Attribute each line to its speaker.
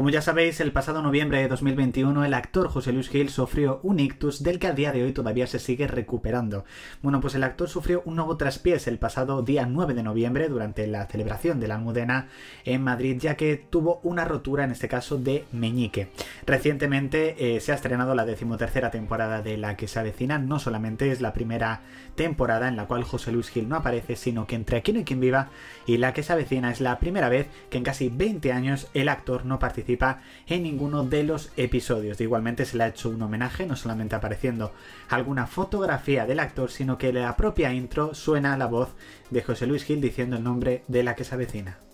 Speaker 1: Como ya sabéis, el pasado noviembre de 2021 el actor José Luis Gil sufrió un ictus del que a día de hoy todavía se sigue recuperando. Bueno, pues el actor sufrió un nuevo traspiés el pasado día 9 de noviembre durante la celebración de la Almudena en Madrid, ya que tuvo una rotura, en este caso de meñique. Recientemente eh, se ha estrenado la decimotercera temporada de La que se avecina, no solamente es la primera temporada en la cual José Luis Gil no aparece, sino que entre Aquí no hay quien viva y La que se avecina es la primera vez que en casi 20 años el actor no participa en ninguno de los episodios. Igualmente se le ha hecho un homenaje, no solamente apareciendo alguna fotografía del actor, sino que la propia intro suena la voz de José Luis Gil diciendo el nombre de la que se avecina.